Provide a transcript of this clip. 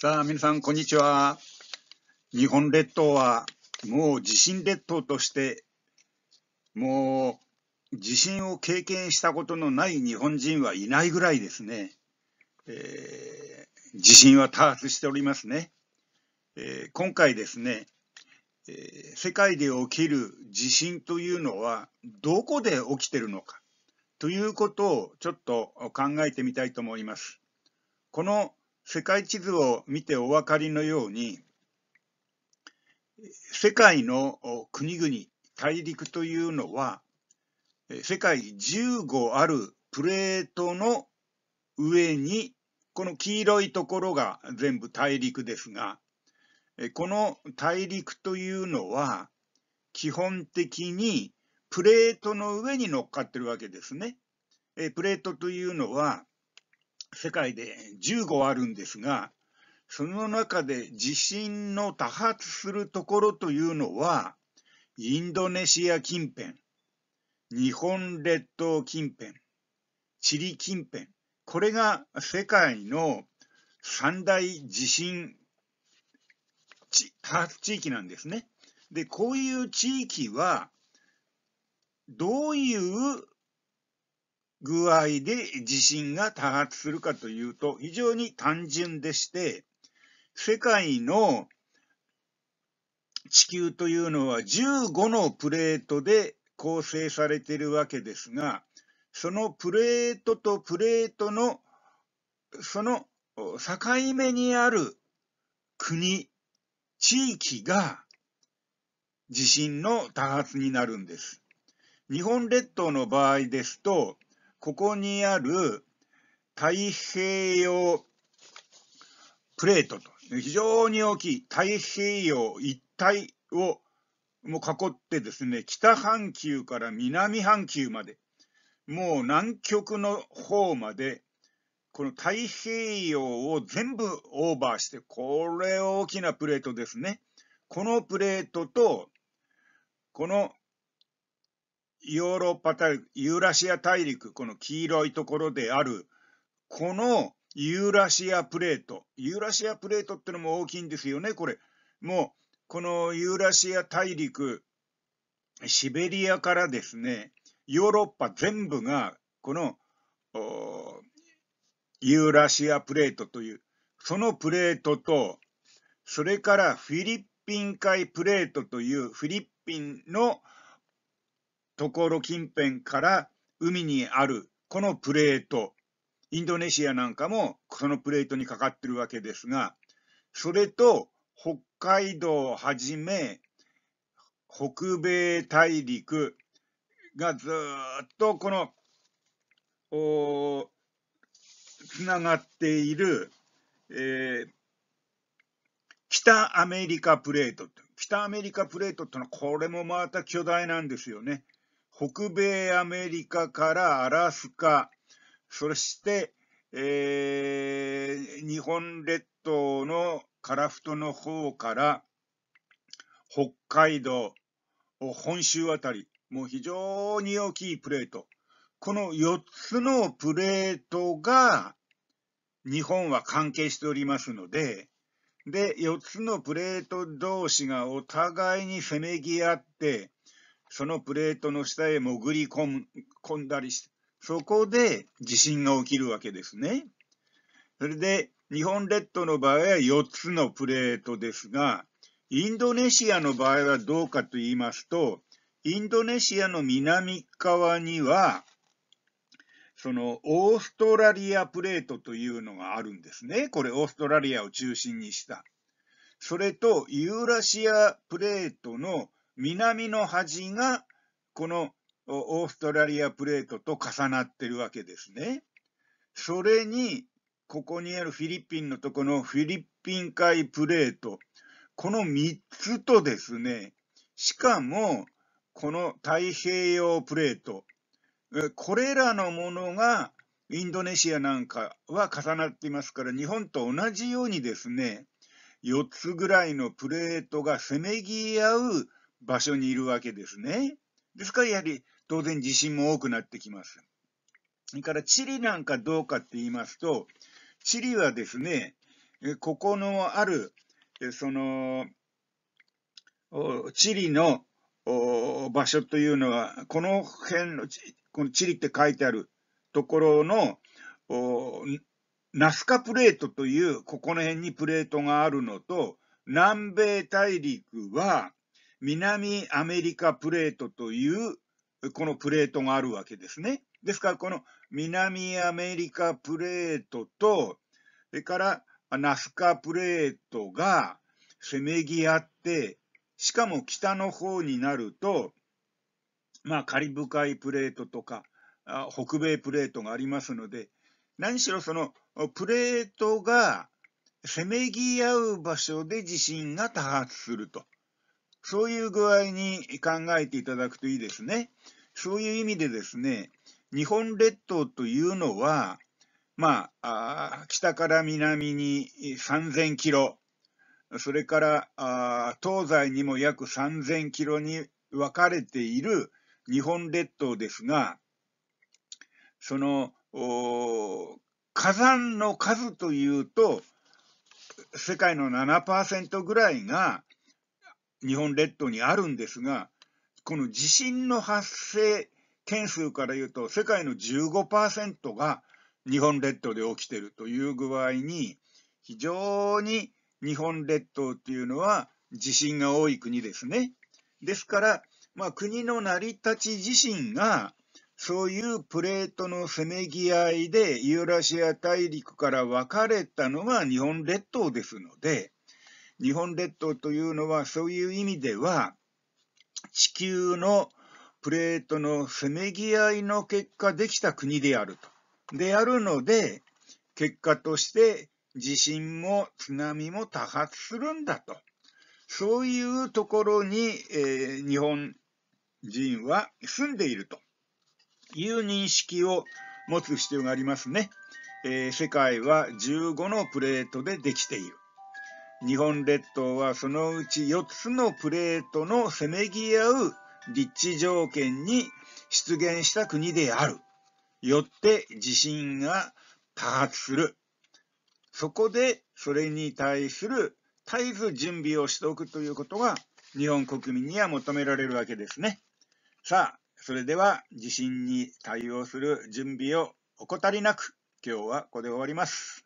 さあ、皆さん、こんにちは。日本列島は、もう地震列島として、もう、地震を経験したことのない日本人はいないぐらいですね。えー、地震は多発しておりますね。えー、今回ですね、えー、世界で起きる地震というのは、どこで起きてるのか、ということをちょっと考えてみたいと思います。この世界地図を見てお分かりのように世界の国々大陸というのは世界15あるプレートの上にこの黄色いところが全部大陸ですがこの大陸というのは基本的にプレートの上に乗っかってるわけですね。プレートというのは世界で15あるんですが、その中で地震の多発するところというのは、インドネシア近辺、日本列島近辺、チリ近辺、これが世界の三大地震多発地域なんですね。で、こういう地域は、どういう具合で地震が多発するかというと非常に単純でして世界の地球というのは15のプレートで構成されているわけですがそのプレートとプレートのその境目にある国地域が地震の多発になるんです。日本列島の場合ですと、ここにある太平洋プレートと、非常に大きい太平洋一帯をもう囲ってですね、北半球から南半球まで、もう南極の方まで、この太平洋を全部オーバーして、これ大きなプレートですね。このプレートと、このヨーロッパ大陸、ユーラシア大陸、この黄色いところである、このユーラシアプレート。ユーラシアプレートってのも大きいんですよね、これ。もう、このユーラシア大陸、シベリアからですね、ヨーロッパ全部が、この、ユーラシアプレートという、そのプレートと、それからフィリピン海プレートというフィリピンのところ近辺から海にあるこのプレート、インドネシアなんかもそのプレートにかかってるわけですが、それと北海道をはじめ、北米大陸がずっとこの、おつながっている、えー、北アメリカプレート。北アメリカプレートってのはこれもまた巨大なんですよね。北米アメリカからアラスカ、そして、えー、日本列島の樺太の方から北海道、本州あたり、もう非常に大きいプレート。この4つのプレートが日本は関係しておりますので、で、4つのプレート同士がお互いにせめぎ合って、そのプレートの下へ潜り込む込んだりして、そこで地震が起きるわけですね。それで、日本列島の場合は4つのプレートですが、インドネシアの場合はどうかと言いますと、インドネシアの南側には、そのオーストラリアプレートというのがあるんですね。これオーストラリアを中心にした。それとユーラシアプレートの南の端がこのオーストラリアプレートと重なってるわけですね。それにここにあるフィリピンのとこのフィリピン海プレートこの3つとですねしかもこの太平洋プレートこれらのものがインドネシアなんかは重なっていますから日本と同じようにですね4つぐらいのプレートがせめぎ合う場所にいるわけですね。ですからやはり当然地震も多くなってきます。それからチリなんかどうかって言いますと、地理はですね、ここのある、その、チリの場所というのは、この辺の、このチリって書いてあるところの、ナスカプレートという、ここの辺にプレートがあるのと、南米大陸は、南アメリカプレートというこのプレートがあるわけですね。ですからこの南アメリカプレートとそれからナスカプレートがせめぎ合ってしかも北の方になるとまあカリブ海プレートとか北米プレートがありますので何しろそのプレートがせめぎ合う場所で地震が多発すると。そういう具合に考えていただくといいですね。そういう意味でですね、日本列島というのは、まあ、あ北から南に3000キロ、それからあ東西にも約3000キロに分かれている日本列島ですが、その火山の数というと、世界の7%ぐらいが日本列島にあるんですが、この地震の発生件数からいうと、世界の15%が日本列島で起きてるという具合に、非常に日本列島っていうのは地震が多い国ですね。ですから、まあ、国の成り立ち自身が、そういうプレートのせめぎ合いでユーラシア大陸から分かれたのが日本列島ですので、日本列島というのはそういう意味では地球のプレートのせめぎ合いの結果できた国であると。であるので結果として地震も津波も多発するんだと。そういうところに、えー、日本人は住んでいるという認識を持つ必要がありますね。えー、世界は15のプレートでできている。日本列島はそのうち4つのプレートのせめぎ合う立地条件に出現した国である。よって地震が多発する。そこでそれに対する絶えず準備をしておくということが日本国民には求められるわけですね。さあ、それでは地震に対応する準備を怠りなく今日はここで終わります。